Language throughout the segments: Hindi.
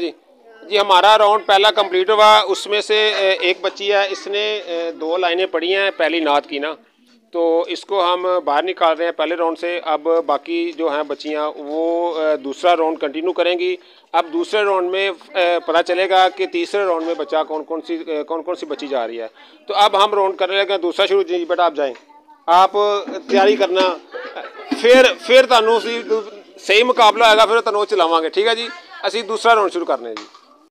जी जी हमारा राउंड पहला कंप्लीट हुआ उसमें से एक बच्ची है इसने दो लाइनें पढ़ी हैं पहली नात की ना तो इसको हम बाहर निकाल रहे हैं पहले राउंड से अब बाकी जो हैं बच्चियां वो दूसरा राउंड कंटिन्यू करेंगी अब दूसरे राउंड में पता चलेगा कि तीसरे राउंड में बच्चा कौन कौन सी कौन कौन सी बच्ची जा रही है तो अब हम राउंड करने लगे दूसरा शुरू जी बेटा आप जाएँ आप तैयारी करना फिर फिर तहूँ सही मुकाबला आएगा फिर ਤੁਹਾਨੂੰ चलावे ठीक है जी ਅਸੀਂ ਦੂਸਰਾ ਰਾਉਂਡ ਸ਼ੁਰੂ ਕਰਨੇ ਜੀ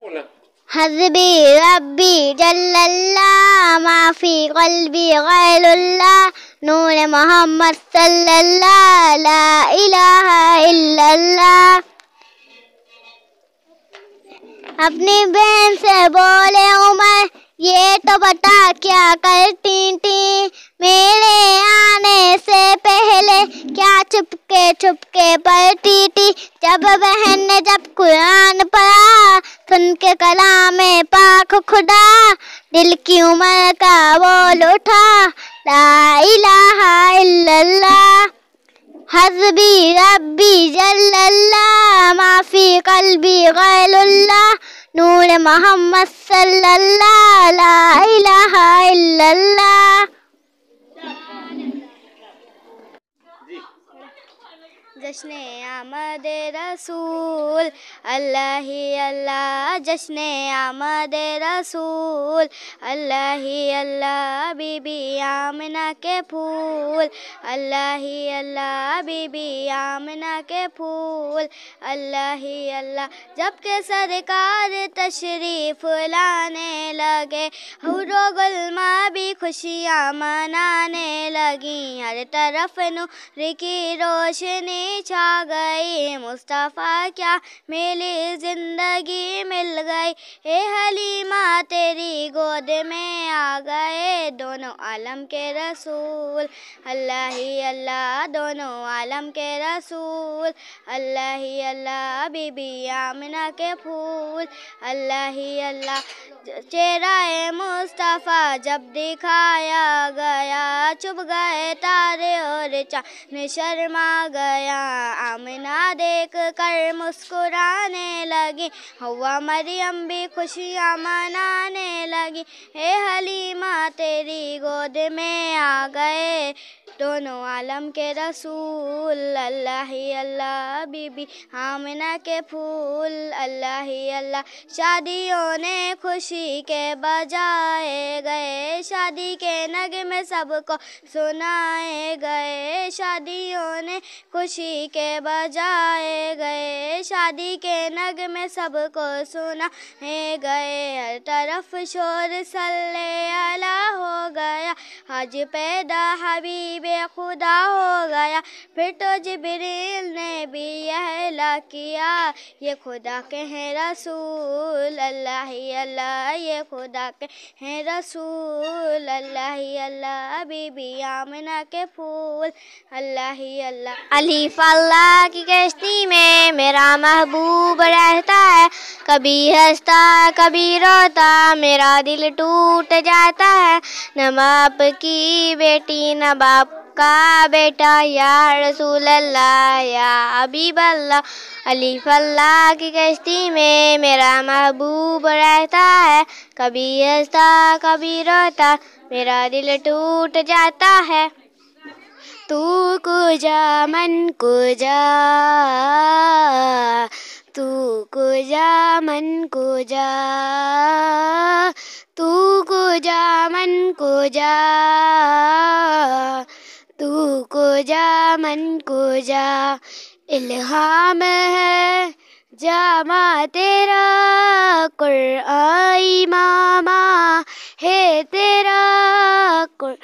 ਬੋਲਣਾ ਹਜ਼ਬੀ ਰੱਬੀ ਜੱਲੱਲਾ ਮਾਫੀ ਕਲਬੀ ਗੈਰੁੱਲਾ ਨੂਰ ਮੁਹੰਮਦ ਸੱਲੱਲਾ ਲਾ ਇਲਾਹਾ ਇਲੱਲਾ अपनी बहन से बोले उमर ये तो बता क्या करती थी कलाम पाख खुदा दिल की उमर का बोल उठा हजबी रबी जल्ला माफी कल भी गैलुल्ला नूर मोहम्मद सल्ला ला इलाहा जश्न आमद रसूल अल्लाह अल्लाह जश्न आमद रसूल अल्लाह अल्लाह बीबी आमना के फूल अल्लाह अल्लाह बीबी आमना के फूल अल्लाह अल्लाह जब के सरकार तशरीफ लाने लगे हुरो गुलमा भी खुशियाँ मनाने लगी हर तरफ नूर की रोशनी छा गए मुस्तफ़ा क्या मिली जिंदगी मिल गई ए हलीमा तेरी गोद में आ गई दोनों आलम के रसूल अल्लाह ही अल्लाह दोनों आलम के रसूल अल्लाह ही अल्लाह बीबी आमना के फूल अल्लाह ही अल्लाह चेहरा मुस्तफ़ा जब दिखाया गया चुप गए तारे और चांद शर्मा गया आमना देख कर मुस्कुराने लगी हुआ मरियम भी खुशियाँ मनाने लगी हे हलीमा तेरी तेरी गोद में आ गए दोनों आलम के रसूल अल्लाह ही अल्लाह बीबी हामिना के फूल अल्लाह ही अल्लाह शादियों ने खुशी के बजाए गए शादी के नग में सबको सुनाए गए शादियों ने खुशी के बजाए गए शादी के नग में सबको सुनाए गए हर तरफ शोर सल्ले हज पैदा हबीब खुदा हो गया फिर तो जबरील ने भी यह ला किया ये खुदा के हैं रसूल अल्लाह ही अल्लाह ये खुदा के हैं रसूल अल्लाह ही अल्लाह बीबी आमना के फूल अल्लाह ही अल्लाह अलीफ अल्लाह की कश्ती में मेरा महबूब रहता है कभी हंसता कभी रोता मेरा दिल टूट जाता है नमाप की बेटी न बाप का बेटा या रसूल अल्लाह या अबीब अल्लाह अली फल्ला की कश्ती में मेरा महबूब रहता है कभी हंसता कभी रोता मेरा दिल टूट जाता है तू कुजा मन कुजा तू को जा मन को जा तू को जा मन को जा तू को जा मन को जा इल्हाम है जामा तेरा कुर आई मामा है तेरा कुर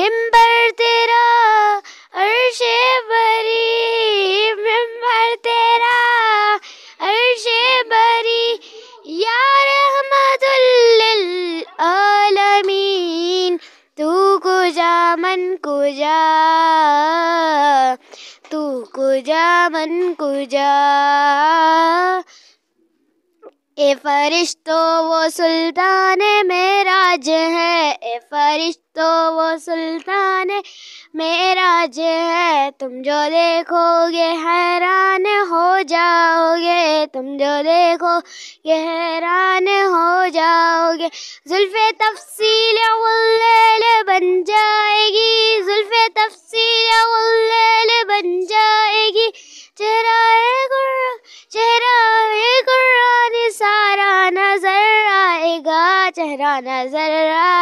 मिम्बर कुजा मन कुजा ए फरिश्तो वो सुल्तान मेराज है ए फरिश्तो वो सुल्तान मेराज है तुम जो देखोगे हैरान हो जाओगे तुम जो देखो ये हैरान हो जाओगे जुल्फ़ तफसील बन जाएगी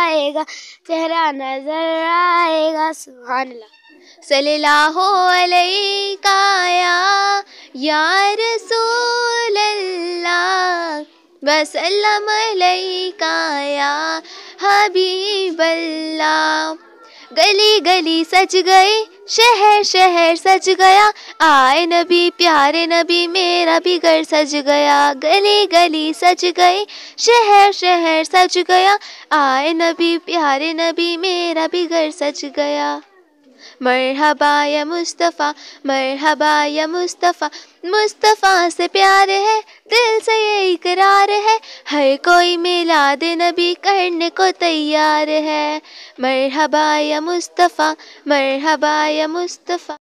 आएगा चेहरा नजर आएगा सुहान सल्लल्लाहु अलैहि का या, या रसूल अल्लाह वसल्लम अलैका हबीब अल्लाह गली गली सच गए शहर शहर सज गया आए नबी प्यारे नबी मेरा भी घर सज गया गली गली सज गई शहर शहर सज गया आए नबी प्यारे नबी मेरा भी घर सज गया मरहबा या मुस्तफ़ा मरहबा या मुस्तफ़ा मुस्तफ़ा से प्यार है दिल से ये इकरार है हर कोई दिन नबी करने को तैयार है मरहबा या मुस्तफ़ा मरहबा या मुस्तफ़ा